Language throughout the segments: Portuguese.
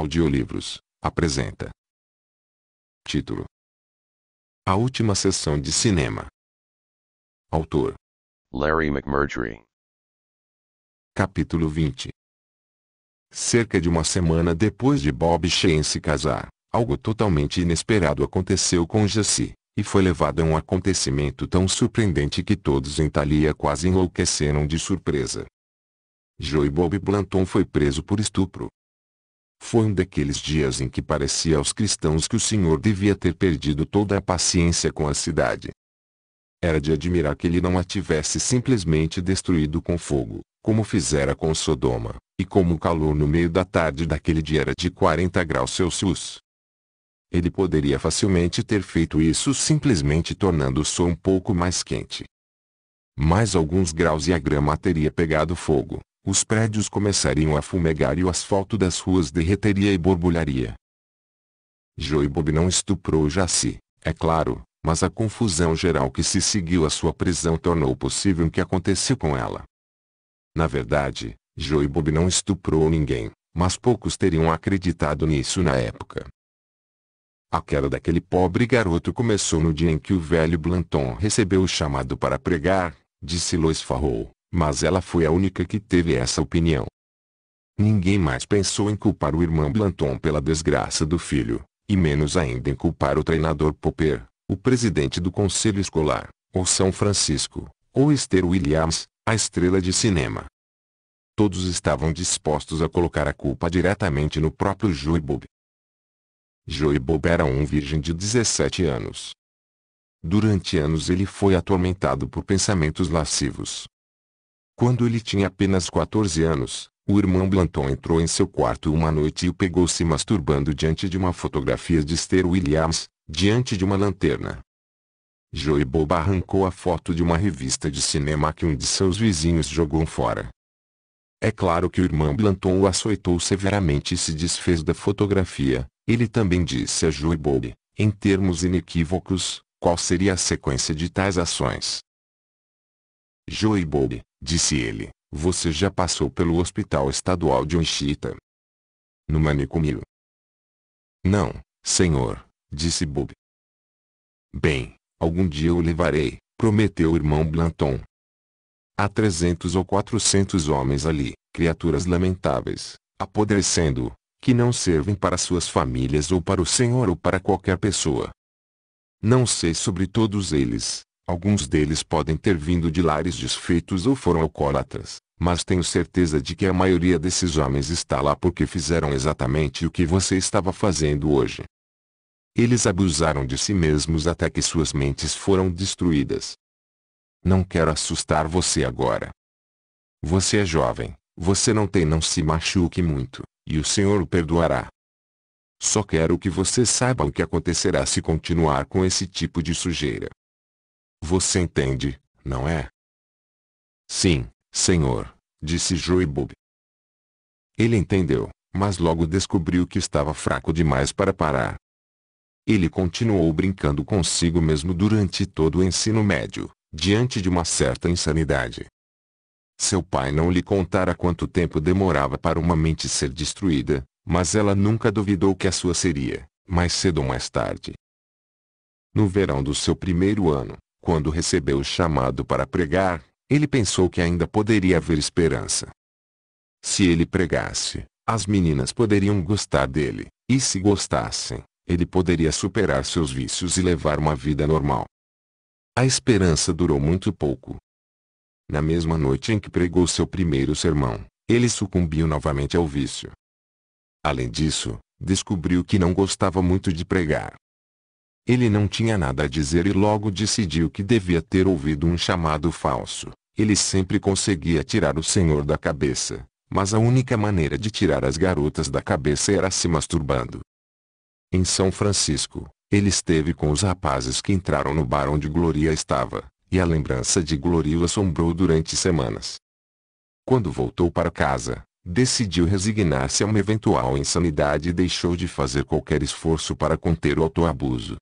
Audiolivros. Apresenta. Título. A última sessão de cinema. Autor. Larry McMurtry. Capítulo 20. Cerca de uma semana depois de Bob Shane se casar, algo totalmente inesperado aconteceu com Jesse, e foi levado a um acontecimento tão surpreendente que todos em Thalia quase enlouqueceram de surpresa. Joe Bob Blanton foi preso por estupro, foi um daqueles dias em que parecia aos cristãos que o Senhor devia ter perdido toda a paciência com a cidade. Era de admirar que ele não a tivesse simplesmente destruído com fogo, como fizera com Sodoma, e como o calor no meio da tarde daquele dia era de 40 graus Celsius. Ele poderia facilmente ter feito isso simplesmente tornando o sol um pouco mais quente. Mais alguns graus e a grama teria pegado fogo, os prédios começariam a fumegar e o asfalto das ruas derreteria e borbulharia. Joe Bob não estuprou Jaci, é claro, mas a confusão geral que se seguiu à sua prisão tornou possível o que aconteceu com ela. Na verdade, Joe Bob não estuprou ninguém, mas poucos teriam acreditado nisso na época. A queda daquele pobre garoto começou no dia em que o velho Blanton recebeu o chamado para pregar, disse Lois Farrow. Mas ela foi a única que teve essa opinião. Ninguém mais pensou em culpar o irmão Blanton pela desgraça do filho, e menos ainda em culpar o treinador Popper, o presidente do conselho escolar, ou São Francisco, ou Esther Williams, a estrela de cinema. Todos estavam dispostos a colocar a culpa diretamente no próprio Joey Bob. Joey Bob era um virgem de 17 anos. Durante anos ele foi atormentado por pensamentos lascivos, quando ele tinha apenas 14 anos, o irmão Blanton entrou em seu quarto uma noite e o pegou se masturbando diante de uma fotografia de Esther Williams, diante de uma lanterna. Joey Bob arrancou a foto de uma revista de cinema que um de seus vizinhos jogou fora. É claro que o irmão Blanton o açoitou severamente e se desfez da fotografia. Ele também disse a Joey Bob, em termos inequívocos, qual seria a sequência de tais ações. Joey Bob, disse ele, você já passou pelo Hospital Estadual de Onchita? No manicômio? Não, senhor, disse Bob. Bem, algum dia eu levarei, prometeu o irmão Blanton. Há trezentos ou quatrocentos homens ali, criaturas lamentáveis, apodrecendo, que não servem para suas famílias ou para o senhor ou para qualquer pessoa. Não sei sobre todos eles, Alguns deles podem ter vindo de lares desfeitos ou foram alcoólatras, mas tenho certeza de que a maioria desses homens está lá porque fizeram exatamente o que você estava fazendo hoje. Eles abusaram de si mesmos até que suas mentes foram destruídas. Não quero assustar você agora. Você é jovem, você não tem não se machuque muito, e o Senhor o perdoará. Só quero que você saiba o que acontecerá se continuar com esse tipo de sujeira. Você entende, não é? Sim, senhor, disse Joibub. Ele entendeu, mas logo descobriu que estava fraco demais para parar. Ele continuou brincando consigo mesmo durante todo o ensino médio, diante de uma certa insanidade. Seu pai não lhe contara quanto tempo demorava para uma mente ser destruída, mas ela nunca duvidou que a sua seria, mais cedo ou mais tarde. No verão do seu primeiro ano, quando recebeu o chamado para pregar, ele pensou que ainda poderia haver esperança. Se ele pregasse, as meninas poderiam gostar dele, e se gostassem, ele poderia superar seus vícios e levar uma vida normal. A esperança durou muito pouco. Na mesma noite em que pregou seu primeiro sermão, ele sucumbiu novamente ao vício. Além disso, descobriu que não gostava muito de pregar, ele não tinha nada a dizer e logo decidiu que devia ter ouvido um chamado falso. Ele sempre conseguia tirar o senhor da cabeça, mas a única maneira de tirar as garotas da cabeça era se masturbando. Em São Francisco, ele esteve com os rapazes que entraram no bar onde Gloria estava, e a lembrança de Gloria o assombrou durante semanas. Quando voltou para casa, decidiu resignar-se a uma eventual insanidade e deixou de fazer qualquer esforço para conter o autoabuso.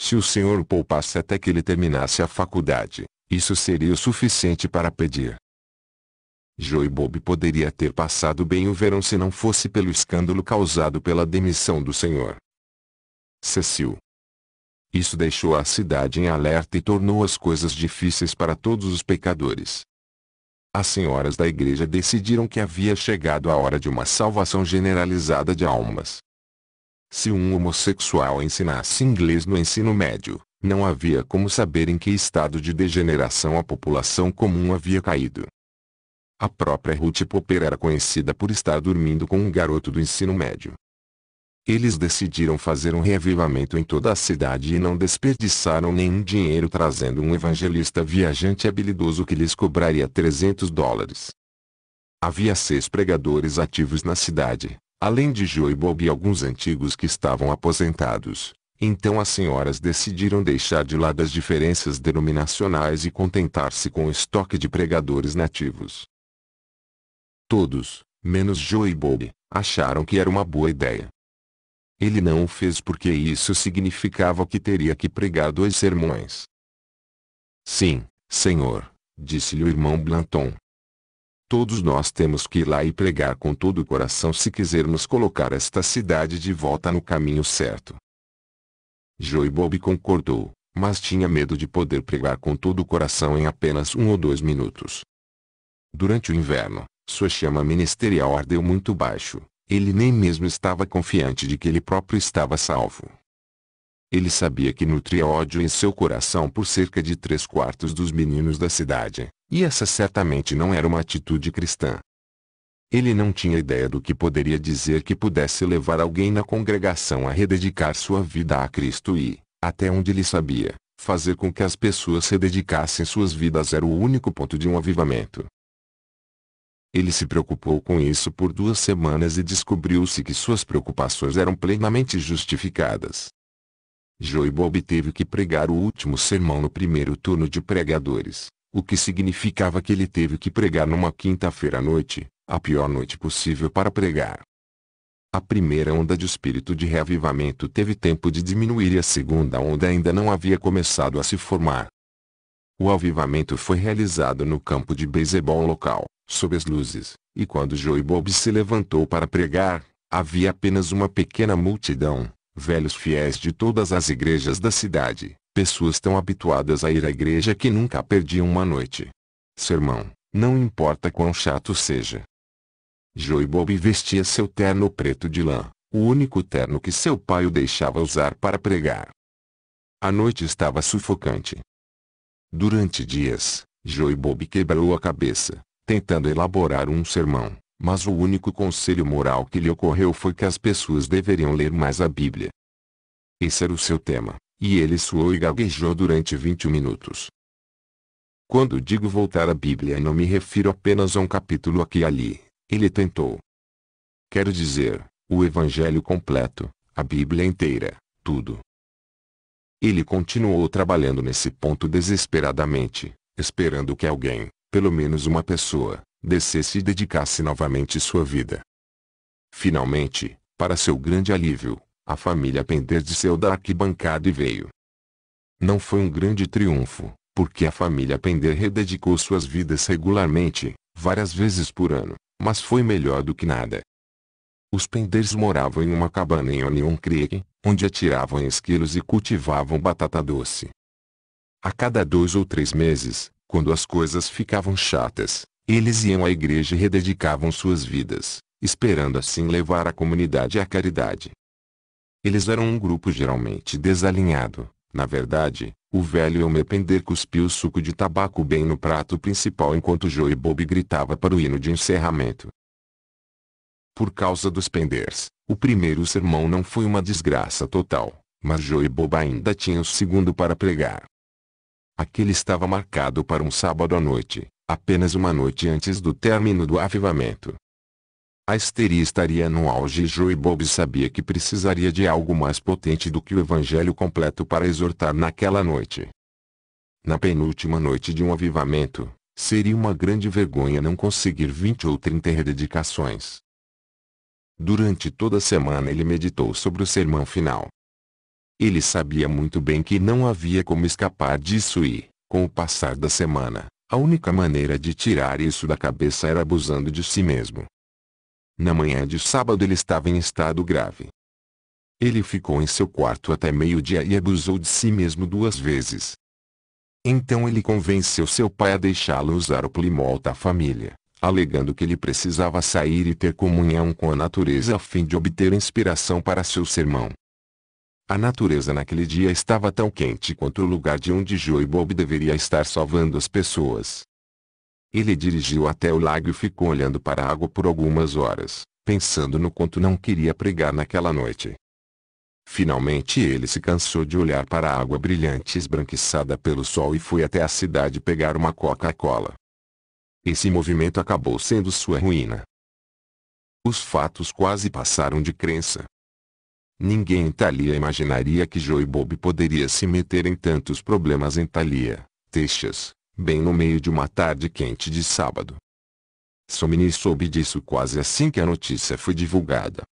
Se o senhor poupasse até que ele terminasse a faculdade, isso seria o suficiente para pedir. Joe Bob poderia ter passado bem o verão se não fosse pelo escândalo causado pela demissão do senhor. Cecil. Isso deixou a cidade em alerta e tornou as coisas difíceis para todos os pecadores. As senhoras da igreja decidiram que havia chegado a hora de uma salvação generalizada de almas. Se um homossexual ensinasse inglês no ensino médio, não havia como saber em que estado de degeneração a população comum havia caído. A própria Ruth Popper era conhecida por estar dormindo com um garoto do ensino médio. Eles decidiram fazer um reavivamento em toda a cidade e não desperdiçaram nenhum dinheiro trazendo um evangelista viajante habilidoso que lhes cobraria 300 dólares. Havia seis pregadores ativos na cidade, Além de Joe e Bob e alguns antigos que estavam aposentados. Então as senhoras decidiram deixar de lado as diferenças denominacionais e contentar-se com o estoque de pregadores nativos. Todos, menos Joe e Bob, acharam que era uma boa ideia. Ele não o fez porque isso significava que teria que pregar dois sermões. Sim, senhor, disse-lhe o irmão Blanton, Todos nós temos que ir lá e pregar com todo o coração se quisermos colocar esta cidade de volta no caminho certo. Joe Bob concordou, mas tinha medo de poder pregar com todo o coração em apenas um ou dois minutos. Durante o inverno, sua chama ministerial ardeu muito baixo, ele nem mesmo estava confiante de que ele próprio estava salvo. Ele sabia que nutria ódio em seu coração por cerca de três quartos dos meninos da cidade, e essa certamente não era uma atitude cristã. Ele não tinha ideia do que poderia dizer que pudesse levar alguém na congregação a rededicar sua vida a Cristo e, até onde ele sabia, fazer com que as pessoas rededicassem suas vidas era o único ponto de um avivamento. Ele se preocupou com isso por duas semanas e descobriu-se que suas preocupações eram plenamente justificadas. Joe Bob teve que pregar o último sermão no primeiro turno de pregadores o que significava que ele teve que pregar numa quinta-feira à noite, a pior noite possível para pregar. A primeira onda de espírito de reavivamento teve tempo de diminuir e a segunda onda ainda não havia começado a se formar. O avivamento foi realizado no campo de beisebol local, sob as luzes, e quando Joe Bob se levantou para pregar, havia apenas uma pequena multidão, velhos fiéis de todas as igrejas da cidade, Pessoas tão habituadas a ir à igreja que nunca perdiam uma noite. Sermão, não importa quão chato seja. Joe Bob vestia seu terno preto de lã, o único terno que seu pai o deixava usar para pregar. A noite estava sufocante. Durante dias, Joe Bob quebrou a cabeça, tentando elaborar um sermão, mas o único conselho moral que lhe ocorreu foi que as pessoas deveriam ler mais a Bíblia. Esse era o seu tema, e ele suou e gaguejou durante vinte minutos. Quando digo voltar à Bíblia não me refiro apenas a um capítulo aqui e ali, ele tentou. Quero dizer, o Evangelho completo, a Bíblia inteira, tudo. Ele continuou trabalhando nesse ponto desesperadamente, esperando que alguém, pelo menos uma pessoa, descesse e dedicasse novamente sua vida. Finalmente, para seu grande alívio, a família Pender desceu da arquibancada e veio. Não foi um grande triunfo, porque a família Pender rededicou suas vidas regularmente, várias vezes por ano, mas foi melhor do que nada. Os Penders moravam em uma cabana em Onion Creek, onde atiravam esquilos e cultivavam batata doce. A cada dois ou três meses, quando as coisas ficavam chatas, eles iam à igreja e rededicavam suas vidas, esperando assim levar a comunidade à caridade. Eles eram um grupo geralmente desalinhado. Na verdade, o velho pender cuspiu suco de tabaco bem no prato principal enquanto Joe e Bob gritava para o hino de encerramento. Por causa dos penders, o primeiro sermão não foi uma desgraça total, mas Joe e Bob ainda tinham o segundo para pregar. Aquele estava marcado para um sábado à noite, apenas uma noite antes do término do avivamento. A histeria estaria no auge e Joe Bob sabia que precisaria de algo mais potente do que o evangelho completo para exortar naquela noite. Na penúltima noite de um avivamento, seria uma grande vergonha não conseguir 20 ou 30 rededicações. Durante toda a semana ele meditou sobre o sermão final. Ele sabia muito bem que não havia como escapar disso e, com o passar da semana, a única maneira de tirar isso da cabeça era abusando de si mesmo. Na manhã de sábado ele estava em estado grave. Ele ficou em seu quarto até meio-dia e abusou de si mesmo duas vezes. Então ele convenceu seu pai a deixá-lo usar o plimol da família, alegando que ele precisava sair e ter comunhão com a natureza a fim de obter inspiração para seu sermão. A natureza naquele dia estava tão quente quanto o lugar de onde Joe Bob deveria estar salvando as pessoas, ele dirigiu até o lago e ficou olhando para a água por algumas horas, pensando no quanto não queria pregar naquela noite. Finalmente ele se cansou de olhar para a água brilhante esbranquiçada pelo sol e foi até a cidade pegar uma Coca-Cola. Esse movimento acabou sendo sua ruína. Os fatos quase passaram de crença. Ninguém em Thalia imaginaria que Joe Bob poderia se meter em tantos problemas em Thalia, Texas bem no meio de uma tarde quente de sábado. Somini soube disso quase assim que a notícia foi divulgada.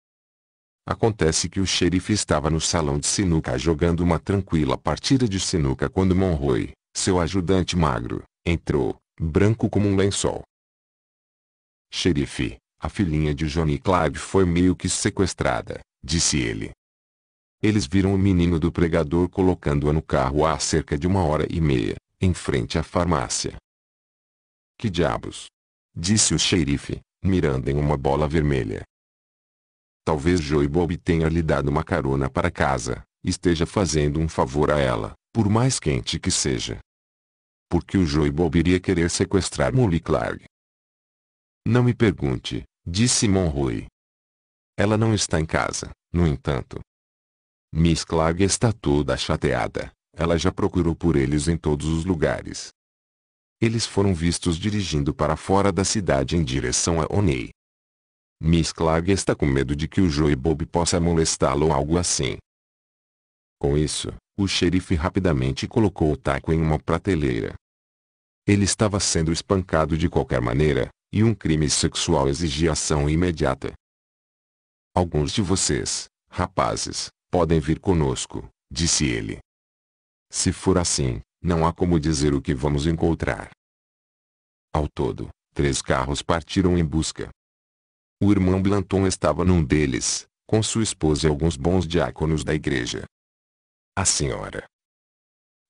Acontece que o xerife estava no salão de sinuca jogando uma tranquila partida de sinuca quando Monroy, seu ajudante magro, entrou, branco como um lençol. Xerife, a filhinha de Johnny Clyde foi meio que sequestrada, disse ele. Eles viram o menino do pregador colocando-a no carro há cerca de uma hora e meia em frente à farmácia. Que diabos? Disse o xerife, mirando em uma bola vermelha. Talvez Joe Bob tenha lhe dado uma carona para casa, esteja fazendo um favor a ela, por mais quente que seja. Porque o Joe Bob iria querer sequestrar Molly Clark. Não me pergunte, disse Monroy. Ela não está em casa, no entanto. Miss Clark está toda chateada. Ela já procurou por eles em todos os lugares. Eles foram vistos dirigindo para fora da cidade em direção a Oney. Miss Clark está com medo de que o Joe Bob possa molestá-lo ou algo assim. Com isso, o xerife rapidamente colocou o taco em uma prateleira. Ele estava sendo espancado de qualquer maneira, e um crime sexual exigia ação imediata. Alguns de vocês, rapazes, podem vir conosco, disse ele. Se for assim, não há como dizer o que vamos encontrar. Ao todo, três carros partiram em busca. O irmão Blanton estava num deles, com sua esposa e alguns bons diáconos da igreja. A senhora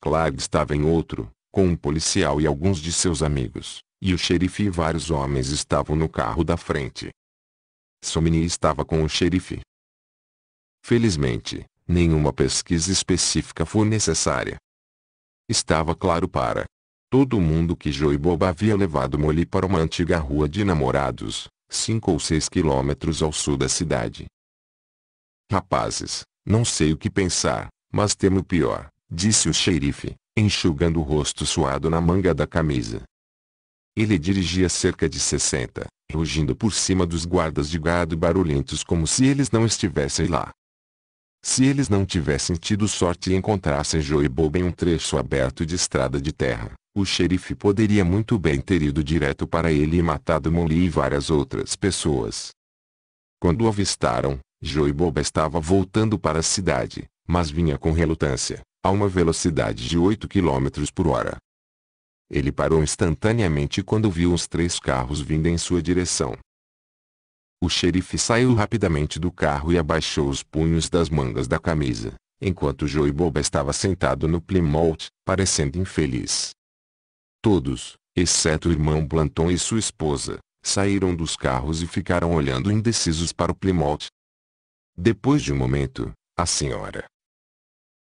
Clark estava em outro, com um policial e alguns de seus amigos, e o xerife e vários homens estavam no carro da frente. Somini estava com o xerife. Felizmente, nenhuma pesquisa específica foi necessária. Estava claro para todo mundo que Joibob havia levado Molly para uma antiga rua de namorados, cinco ou seis quilômetros ao sul da cidade. Rapazes, não sei o que pensar, mas temo o pior, disse o xerife, enxugando o rosto suado na manga da camisa. Ele dirigia cerca de 60, rugindo por cima dos guardas de gado barulhentos como se eles não estivessem lá. Se eles não tivessem tido sorte e encontrassem Joe Bob em um trecho aberto de estrada de terra, o xerife poderia muito bem ter ido direto para ele e matado Molly e várias outras pessoas. Quando o avistaram, Joe Bob estava voltando para a cidade, mas vinha com relutância, a uma velocidade de 8 km por hora. Ele parou instantaneamente quando viu os três carros vindo em sua direção. O xerife saiu rapidamente do carro e abaixou os punhos das mangas da camisa, enquanto Joe Boba estava sentado no Plymouth, parecendo infeliz. Todos, exceto o irmão Blanton e sua esposa, saíram dos carros e ficaram olhando indecisos para o Plymouth. Depois de um momento, a senhora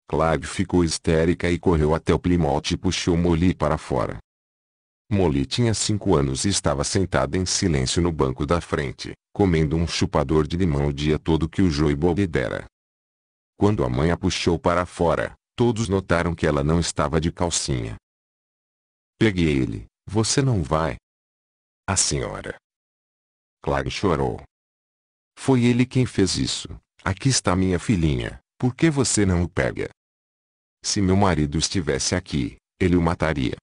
Clive ficou histérica e correu até o Plymouth e puxou Molly para fora. Molly tinha cinco anos e estava sentada em silêncio no banco da frente, comendo um chupador de limão o dia todo que o lhe dera. Quando a mãe a puxou para fora, todos notaram que ela não estava de calcinha. Peguei ele, você não vai. A senhora. Clara chorou. Foi ele quem fez isso. Aqui está minha filhinha, por que você não o pega? Se meu marido estivesse aqui, ele o mataria.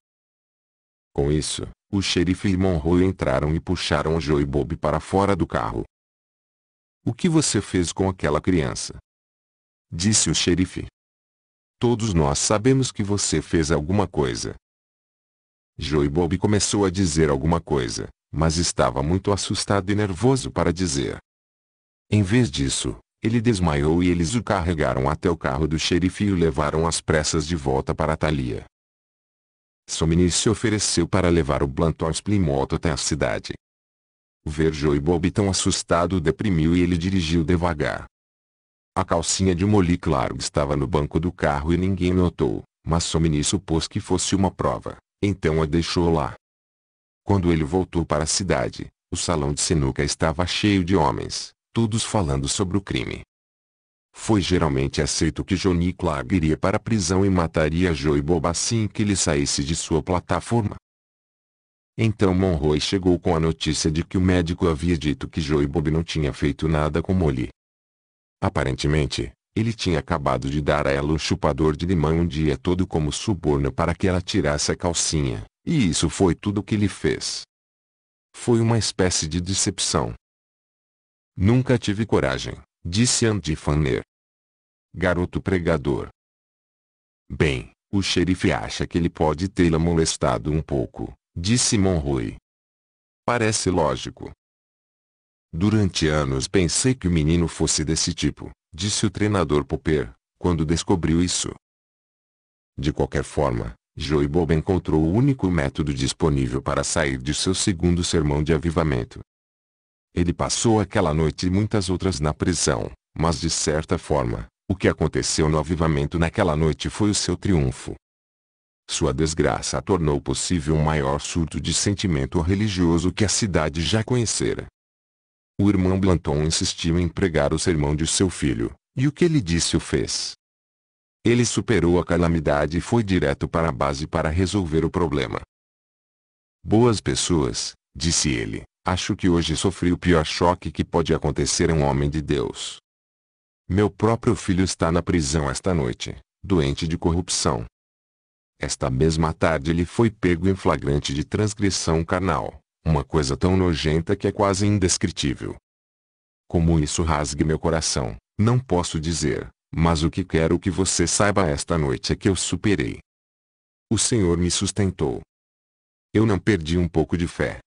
Com isso, o xerife e Monroe entraram e puxaram Joe e Bob para fora do carro. O que você fez com aquela criança? Disse o xerife. Todos nós sabemos que você fez alguma coisa. Joe e Bob começou a dizer alguma coisa, mas estava muito assustado e nervoso para dizer. Em vez disso, ele desmaiou e eles o carregaram até o carro do xerife e o levaram às pressas de volta para Thalia. Somini se ofereceu para levar o aos Plymouth até a cidade. Ver e Bob tão assustado o deprimiu e ele dirigiu devagar. A calcinha de Molly Clark estava no banco do carro e ninguém notou, mas Somini supôs que fosse uma prova, então a deixou lá. Quando ele voltou para a cidade, o salão de sinuca estava cheio de homens, todos falando sobre o crime. Foi geralmente aceito que Johnny Clark iria para a prisão e mataria Joey Bob assim que ele saísse de sua plataforma. Então Monroe chegou com a notícia de que o médico havia dito que Joey Bob não tinha feito nada com Molly. Aparentemente, ele tinha acabado de dar a ela um chupador de limão um dia todo como suborno para que ela tirasse a calcinha, e isso foi tudo o que ele fez. Foi uma espécie de decepção. Nunca tive coragem, disse Andy Fanner garoto pregador. Bem, o xerife acha que ele pode tê-la molestado um pouco, disse Monroy. Parece lógico. Durante anos pensei que o menino fosse desse tipo, disse o treinador Popper, quando descobriu isso. De qualquer forma, Joey Bob encontrou o único método disponível para sair de seu segundo sermão de avivamento. Ele passou aquela noite e muitas outras na prisão, mas de certa forma, o que aconteceu no avivamento naquela noite foi o seu triunfo. Sua desgraça tornou possível um maior surto de sentimento religioso que a cidade já conhecera. O irmão Blanton insistiu em pregar o sermão de seu filho, e o que ele disse o fez. Ele superou a calamidade e foi direto para a base para resolver o problema. Boas pessoas, disse ele, acho que hoje sofri o pior choque que pode acontecer a um homem de Deus. Meu próprio filho está na prisão esta noite, doente de corrupção. Esta mesma tarde ele foi pego em flagrante de transgressão carnal, uma coisa tão nojenta que é quase indescritível. Como isso rasgue meu coração, não posso dizer, mas o que quero que você saiba esta noite é que eu superei. O Senhor me sustentou. Eu não perdi um pouco de fé.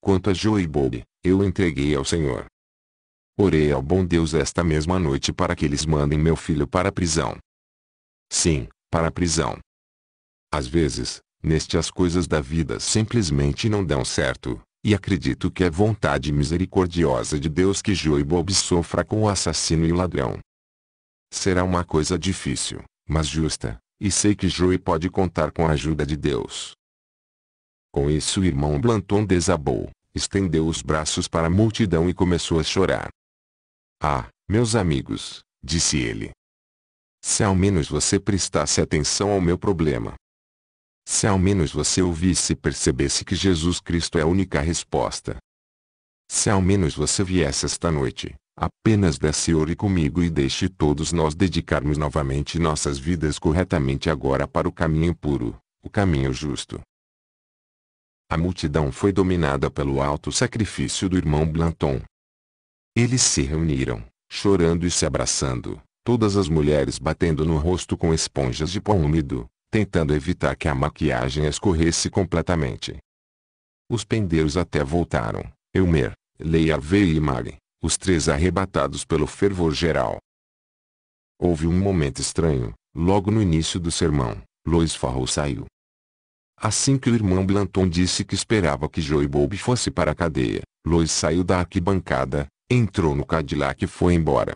Quanto a Joe Bob, eu entreguei ao Senhor. Orei ao bom Deus esta mesma noite para que eles mandem meu filho para a prisão. Sim, para a prisão. Às vezes, neste as coisas da vida simplesmente não dão certo, e acredito que é vontade misericordiosa de Deus que Joe Bob sofra com o assassino e o ladrão. Será uma coisa difícil, mas justa, e sei que Joe pode contar com a ajuda de Deus. Com isso o irmão Blanton desabou, estendeu os braços para a multidão e começou a chorar. Ah, meus amigos, disse ele. Se ao menos você prestasse atenção ao meu problema. Se ao menos você ouvisse e percebesse que Jesus Cristo é a única resposta. Se ao menos você viesse esta noite, apenas desce ore comigo e deixe todos nós dedicarmos novamente nossas vidas corretamente agora para o caminho puro, o caminho justo. A multidão foi dominada pelo alto sacrifício do irmão Blanton, eles se reuniram, chorando e se abraçando, todas as mulheres batendo no rosto com esponjas de pó úmido, tentando evitar que a maquiagem escorresse completamente. Os pendeiros até voltaram, Elmer, Leia V e Mari, os três arrebatados pelo fervor geral. Houve um momento estranho, logo no início do sermão, Lois Farrow saiu. Assim que o irmão Blanton disse que esperava que Joe Bob fosse para a cadeia, Lois saiu da arquibancada, Entrou no Cadillac e foi embora.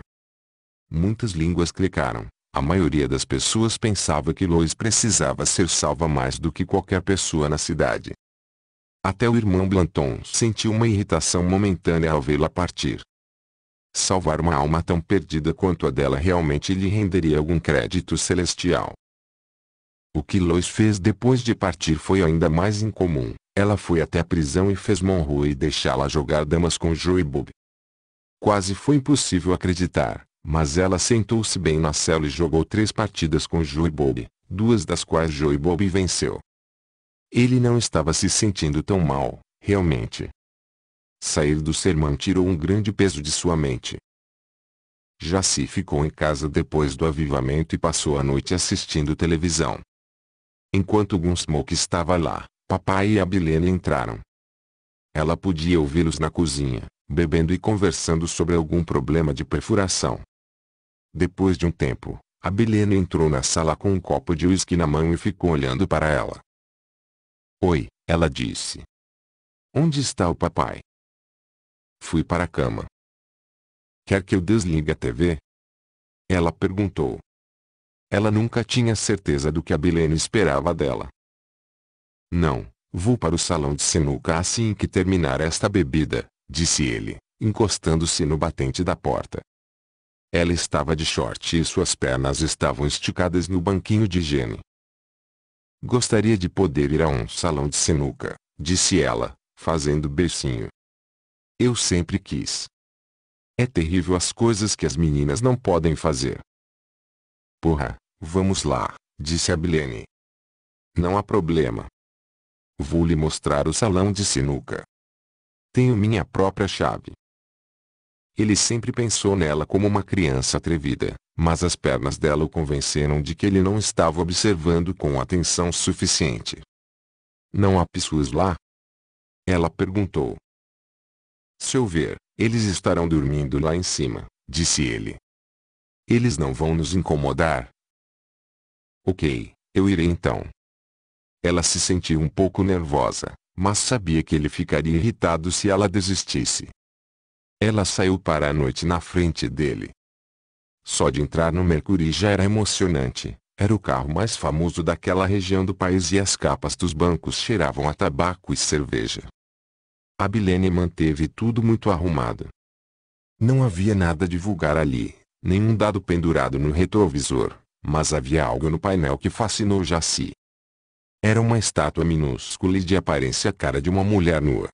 Muitas línguas clicaram. A maioria das pessoas pensava que Lois precisava ser salva mais do que qualquer pessoa na cidade. Até o irmão Blanton sentiu uma irritação momentânea ao vê-la partir. Salvar uma alma tão perdida quanto a dela realmente lhe renderia algum crédito celestial. O que Lois fez depois de partir foi ainda mais incomum. Ela foi até a prisão e fez Monroe deixá-la jogar damas com Joe e Bob. Quase foi impossível acreditar, mas ela sentou-se bem na cela e jogou três partidas com Joe Bob, duas das quais Joe Bob venceu. Ele não estava se sentindo tão mal, realmente. Sair do sermão tirou um grande peso de sua mente. Jaci ficou em casa depois do avivamento e passou a noite assistindo televisão. Enquanto Gunsmoke estava lá, papai e Abilene entraram. Ela podia ouvi-los na cozinha, bebendo e conversando sobre algum problema de perfuração. Depois de um tempo, a Bilene entrou na sala com um copo de uísque na mão e ficou olhando para ela. Oi, ela disse. Onde está o papai? Fui para a cama. Quer que eu desligue a TV? Ela perguntou. Ela nunca tinha certeza do que a Bilene esperava dela. Não, vou para o salão de sinuca assim que terminar esta bebida, disse ele, encostando-se no batente da porta. Ela estava de short e suas pernas estavam esticadas no banquinho de higiene. Gostaria de poder ir a um salão de sinuca, disse ela, fazendo beicinho. Eu sempre quis. É terrível as coisas que as meninas não podem fazer. Porra, vamos lá, disse a Bilene. Não há problema. Vou lhe mostrar o salão de sinuca. Tenho minha própria chave. Ele sempre pensou nela como uma criança atrevida, mas as pernas dela o convenceram de que ele não estava observando com atenção suficiente. Não há pessoas lá? Ela perguntou. Se eu ver, eles estarão dormindo lá em cima, disse ele. Eles não vão nos incomodar. Ok, eu irei então. Ela se sentiu um pouco nervosa, mas sabia que ele ficaria irritado se ela desistisse. Ela saiu para a noite na frente dele. Só de entrar no Mercury já era emocionante. Era o carro mais famoso daquela região do país e as capas dos bancos cheiravam a tabaco e cerveja. A Bilene manteve tudo muito arrumado. Não havia nada a divulgar ali, nenhum dado pendurado no retrovisor, mas havia algo no painel que fascinou Jaci. Era uma estátua minúscula e de aparência cara de uma mulher nua.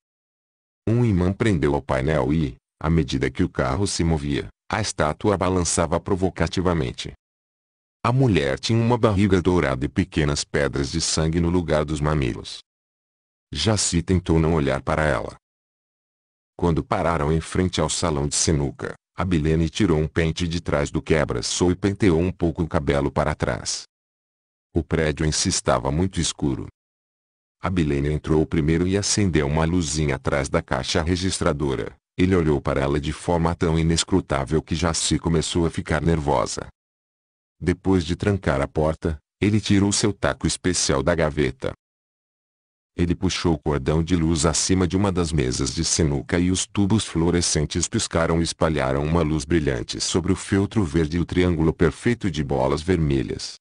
Um imã prendeu ao painel e, à medida que o carro se movia, a estátua balançava provocativamente. A mulher tinha uma barriga dourada e pequenas pedras de sangue no lugar dos mamilos. Jaci tentou não olhar para ela. Quando pararam em frente ao salão de sinuca, a Bilene tirou um pente de trás do quebra-sol e penteou um pouco o cabelo para trás. O prédio em si estava muito escuro. A Bilene entrou primeiro e acendeu uma luzinha atrás da caixa registradora. Ele olhou para ela de forma tão inescrutável que já se começou a ficar nervosa. Depois de trancar a porta, ele tirou seu taco especial da gaveta. Ele puxou o cordão de luz acima de uma das mesas de sinuca e os tubos fluorescentes piscaram e espalharam uma luz brilhante sobre o feltro verde e o triângulo perfeito de bolas vermelhas.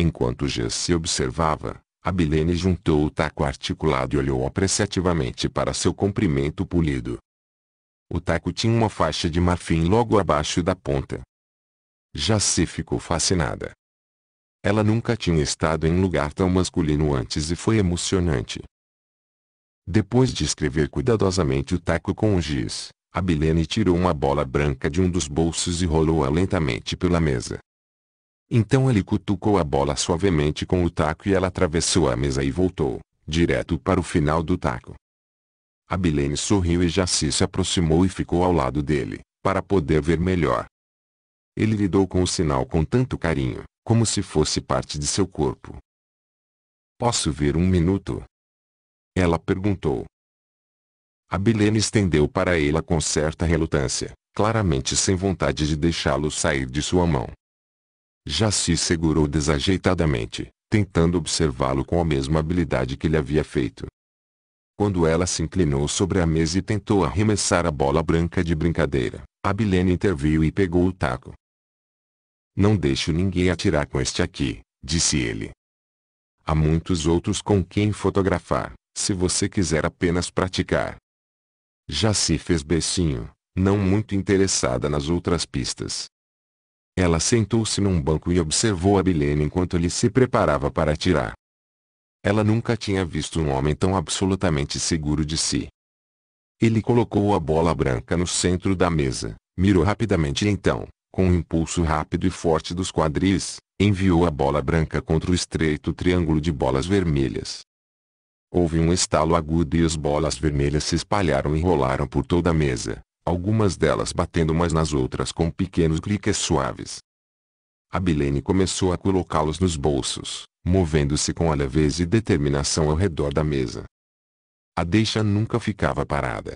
Enquanto Jesse observava, Abilene juntou o taco articulado e olhou apreciativamente para seu comprimento polido. O taco tinha uma faixa de marfim logo abaixo da ponta. Jesse ficou fascinada. Ela nunca tinha estado em lugar tão masculino antes e foi emocionante. Depois de escrever cuidadosamente o taco com o giz, Abilene tirou uma bola branca de um dos bolsos e rolou-a lentamente pela mesa. Então ele cutucou a bola suavemente com o taco e ela atravessou a mesa e voltou, direto para o final do taco. A Bilene sorriu e Jaci se aproximou e ficou ao lado dele, para poder ver melhor. Ele lidou com o sinal com tanto carinho, como se fosse parte de seu corpo. Posso ver um minuto? Ela perguntou. A Bilene estendeu para ela com certa relutância, claramente sem vontade de deixá-lo sair de sua mão já se segurou desajeitadamente, tentando observá-lo com a mesma habilidade que lhe havia feito. Quando ela se inclinou sobre a mesa e tentou arremessar a bola branca de brincadeira, Abilene interviu e pegou o taco. Não deixo ninguém atirar com este aqui, disse ele. Há muitos outros com quem fotografar, se você quiser apenas praticar. Já se fez becinho, não muito interessada nas outras pistas. Ela sentou-se num banco e observou Abilene enquanto ele se preparava para atirar. Ela nunca tinha visto um homem tão absolutamente seguro de si. Ele colocou a bola branca no centro da mesa, mirou rapidamente e então, com um impulso rápido e forte dos quadris, enviou a bola branca contra o estreito triângulo de bolas vermelhas. Houve um estalo agudo e as bolas vermelhas se espalharam e rolaram por toda a mesa algumas delas batendo umas nas outras com pequenos cliques suaves. Abilene começou a colocá-los nos bolsos, movendo-se com a leveza e determinação ao redor da mesa. A deixa nunca ficava parada.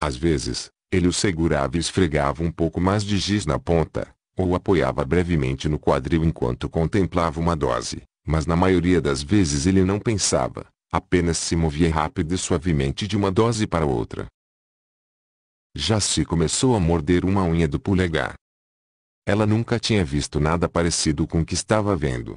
Às vezes, ele o segurava e esfregava um pouco mais de giz na ponta, ou apoiava brevemente no quadril enquanto contemplava uma dose, mas na maioria das vezes ele não pensava, apenas se movia rápido e suavemente de uma dose para outra, já se começou a morder uma unha do polegar. Ela nunca tinha visto nada parecido com o que estava vendo.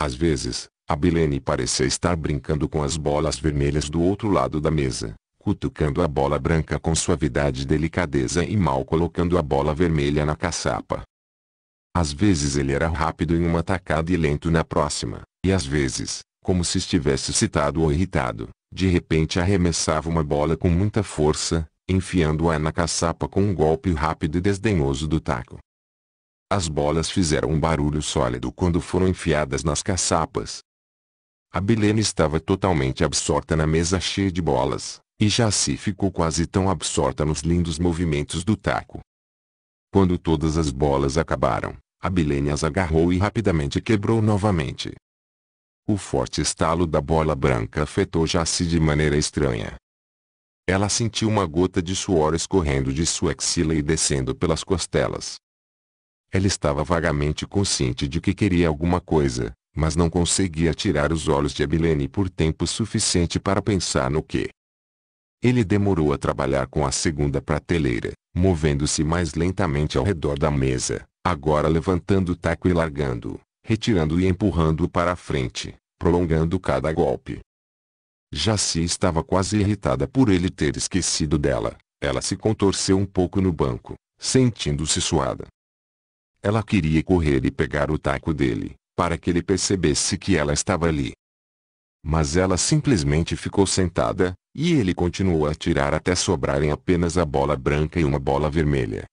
Às vezes, a Bilene parecia estar brincando com as bolas vermelhas do outro lado da mesa, cutucando a bola branca com suavidade e delicadeza e mal colocando a bola vermelha na caçapa. Às vezes ele era rápido em uma tacada e lento na próxima, e às vezes, como se estivesse excitado ou irritado, de repente arremessava uma bola com muita força, enfiando-a na caçapa com um golpe rápido e desdenhoso do taco. As bolas fizeram um barulho sólido quando foram enfiadas nas caçapas. A Bilene estava totalmente absorta na mesa cheia de bolas, e Jaci ficou quase tão absorta nos lindos movimentos do taco. Quando todas as bolas acabaram, a Bilene as agarrou e rapidamente quebrou novamente. O forte estalo da bola branca afetou Jaci de maneira estranha. Ela sentiu uma gota de suor escorrendo de sua axila e descendo pelas costelas. Ela estava vagamente consciente de que queria alguma coisa, mas não conseguia tirar os olhos de Abilene por tempo suficiente para pensar no que. Ele demorou a trabalhar com a segunda prateleira, movendo-se mais lentamente ao redor da mesa, agora levantando o taco e largando, retirando e empurrando o para a frente, prolongando cada golpe. Jaci estava quase irritada por ele ter esquecido dela. Ela se contorceu um pouco no banco, sentindo-se suada. Ela queria correr e pegar o taco dele, para que ele percebesse que ela estava ali. Mas ela simplesmente ficou sentada, e ele continuou a atirar até sobrarem apenas a bola branca e uma bola vermelha.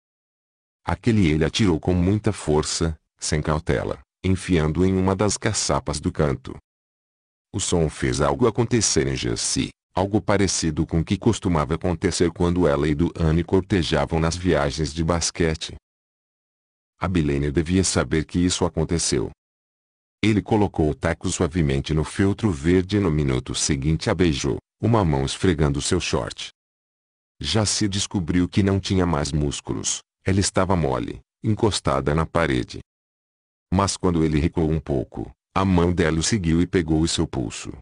Aquele ele atirou com muita força, sem cautela, enfiando em uma das caçapas do canto, o som fez algo acontecer em Jaci, algo parecido com o que costumava acontecer quando ela e Duane cortejavam nas viagens de basquete. A Bilene devia saber que isso aconteceu. Ele colocou o taco suavemente no feltro verde e no minuto seguinte a beijou, uma mão esfregando seu short. Jaci descobriu que não tinha mais músculos, ela estava mole, encostada na parede. Mas quando ele recuou um pouco, a mão dela o seguiu e pegou o seu pulso.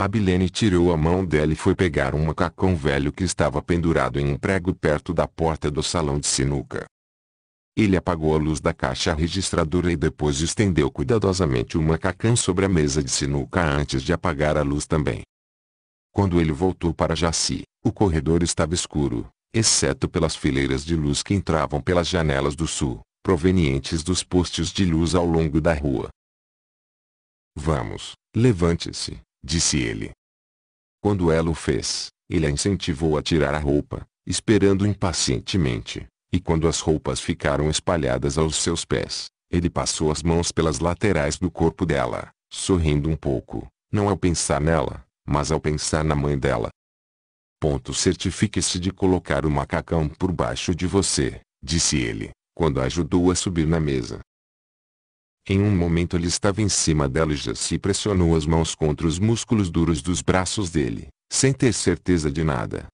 Abilene tirou a mão dela e foi pegar um macacão velho que estava pendurado em um prego perto da porta do salão de sinuca. Ele apagou a luz da caixa registradora e depois estendeu cuidadosamente o macacão sobre a mesa de sinuca antes de apagar a luz também. Quando ele voltou para Jaci, o corredor estava escuro, exceto pelas fileiras de luz que entravam pelas janelas do sul, provenientes dos postes de luz ao longo da rua. Vamos, levante-se, disse ele. Quando ela o fez, ele a incentivou a tirar a roupa, esperando impacientemente, e quando as roupas ficaram espalhadas aos seus pés, ele passou as mãos pelas laterais do corpo dela, sorrindo um pouco, não ao pensar nela, mas ao pensar na mãe dela. Ponto certifique-se de colocar o macacão por baixo de você, disse ele, quando a ajudou a subir na mesa. Em um momento ele estava em cima dela e já se pressionou as mãos contra os músculos duros dos braços dele, sem ter certeza de nada.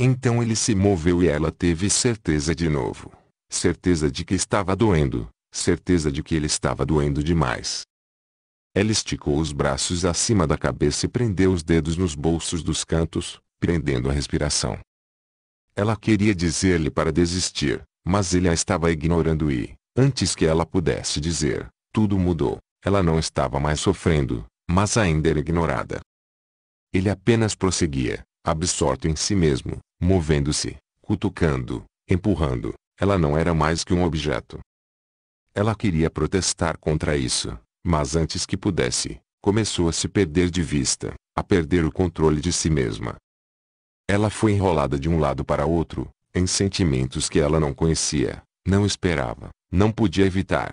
Então ele se moveu e ela teve certeza de novo. Certeza de que estava doendo, certeza de que ele estava doendo demais. Ela esticou os braços acima da cabeça e prendeu os dedos nos bolsos dos cantos, prendendo a respiração. Ela queria dizer-lhe para desistir, mas ele a estava ignorando e, Antes que ela pudesse dizer, tudo mudou. Ela não estava mais sofrendo, mas ainda era ignorada. Ele apenas prosseguia, absorto em si mesmo, movendo-se, cutucando, empurrando. Ela não era mais que um objeto. Ela queria protestar contra isso, mas antes que pudesse, começou a se perder de vista, a perder o controle de si mesma. Ela foi enrolada de um lado para outro, em sentimentos que ela não conhecia, não esperava, não podia evitar.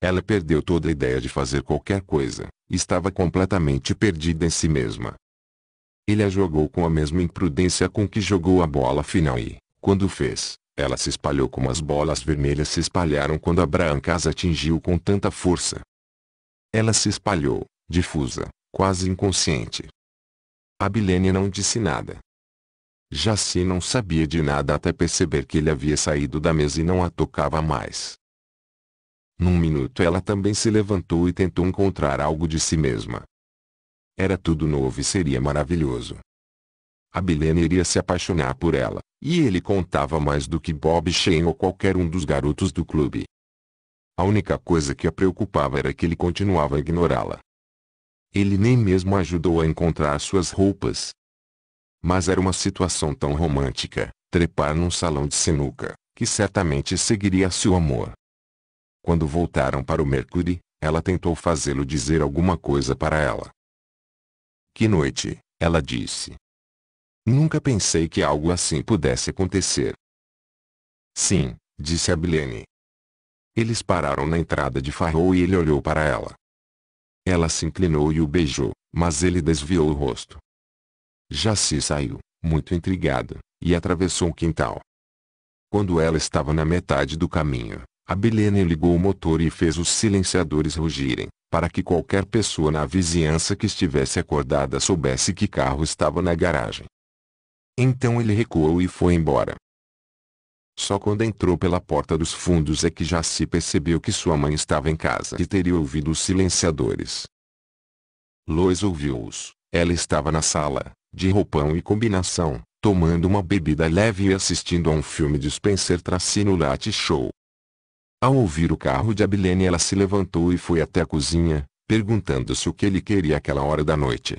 Ela perdeu toda a ideia de fazer qualquer coisa, estava completamente perdida em si mesma. Ele a jogou com a mesma imprudência com que jogou a bola final e, quando fez, ela se espalhou como as bolas vermelhas se espalharam quando a branca atingiu com tanta força. Ela se espalhou, difusa, quase inconsciente. A Bilene não disse nada. Jaci não sabia de nada até perceber que ele havia saído da mesa e não a tocava mais. Num minuto ela também se levantou e tentou encontrar algo de si mesma. Era tudo novo e seria maravilhoso. A Bilene iria se apaixonar por ela, e ele contava mais do que Bob Shane ou qualquer um dos garotos do clube. A única coisa que a preocupava era que ele continuava a ignorá-la. Ele nem mesmo ajudou a encontrar suas roupas, mas era uma situação tão romântica, trepar num salão de sinuca, que certamente seguiria seu amor. Quando voltaram para o Mercury, ela tentou fazê-lo dizer alguma coisa para ela. Que noite, ela disse. Nunca pensei que algo assim pudesse acontecer. Sim, disse a Bilene. Eles pararam na entrada de Farrow e ele olhou para ela. Ela se inclinou e o beijou, mas ele desviou o rosto. Jaci saiu, muito intrigada, e atravessou o quintal. Quando ela estava na metade do caminho, a Belene ligou o motor e fez os silenciadores rugirem, para que qualquer pessoa na vizinhança que estivesse acordada soubesse que carro estava na garagem. Então ele recuou e foi embora. Só quando entrou pela porta dos fundos é que Jaci percebeu que sua mãe estava em casa e teria ouvido os silenciadores. Lois ouviu-os. Ela estava na sala, de roupão e combinação, tomando uma bebida leve e assistindo a um filme de Spencer Tracy no late Show. Ao ouvir o carro de Abilene ela se levantou e foi até a cozinha, perguntando-se o que ele queria àquela hora da noite.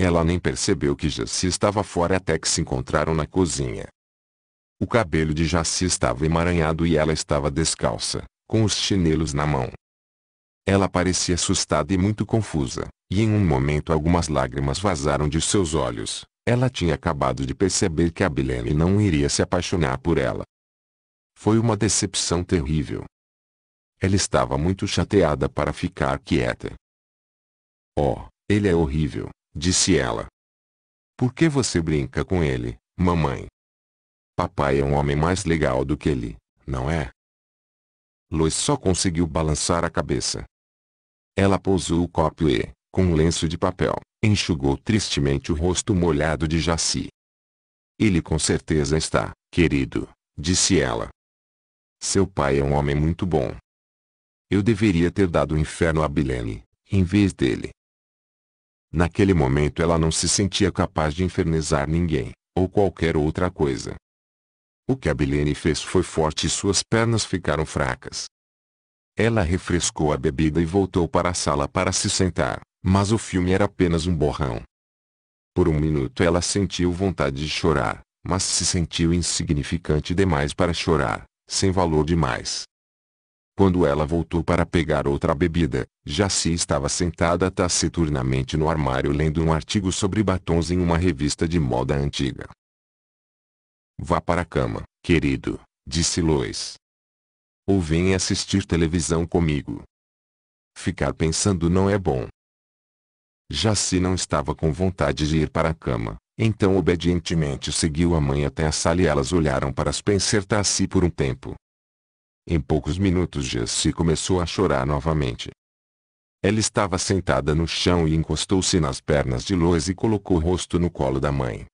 Ela nem percebeu que Jaci estava fora até que se encontraram na cozinha. O cabelo de Jaci estava emaranhado e ela estava descalça, com os chinelos na mão. Ela parecia assustada e muito confusa, e em um momento algumas lágrimas vazaram de seus olhos. Ela tinha acabado de perceber que a Bilene não iria se apaixonar por ela. Foi uma decepção terrível. Ela estava muito chateada para ficar quieta. Oh, ele é horrível, disse ela. Por que você brinca com ele, mamãe? Papai é um homem mais legal do que ele, não é? Lois só conseguiu balançar a cabeça. Ela pousou o copo e, com um lenço de papel, enxugou tristemente o rosto molhado de Jaci. Ele com certeza está, querido, disse ela. Seu pai é um homem muito bom. Eu deveria ter dado o inferno a Bilene, em vez dele. Naquele momento ela não se sentia capaz de infernizar ninguém, ou qualquer outra coisa. O que a Bilene fez foi forte e suas pernas ficaram fracas. Ela refrescou a bebida e voltou para a sala para se sentar, mas o filme era apenas um borrão. Por um minuto ela sentiu vontade de chorar, mas se sentiu insignificante demais para chorar, sem valor demais. Quando ela voltou para pegar outra bebida, Jaci estava sentada taciturnamente no armário lendo um artigo sobre batons em uma revista de moda antiga. Vá para a cama, querido, disse Lois. Ou vem assistir televisão comigo. Ficar pensando não é bom. Jaci não estava com vontade de ir para a cama, então obedientemente seguiu a mãe até a sala e elas olharam para Spencer Tassi por um tempo. Em poucos minutos Jaci começou a chorar novamente. Ela estava sentada no chão e encostou-se nas pernas de Lois e colocou o rosto no colo da mãe.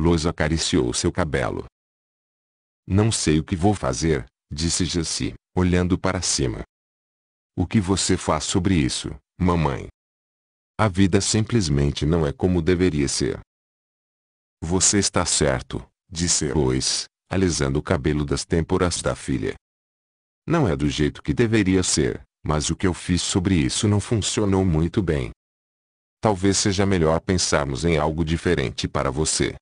Lois acariciou seu cabelo. Não sei o que vou fazer, Disse Jaci, olhando para cima. O que você faz sobre isso, mamãe? A vida simplesmente não é como deveria ser. Você está certo, disse Rois, alisando o cabelo das têmporas da filha. Não é do jeito que deveria ser, mas o que eu fiz sobre isso não funcionou muito bem. Talvez seja melhor pensarmos em algo diferente para você.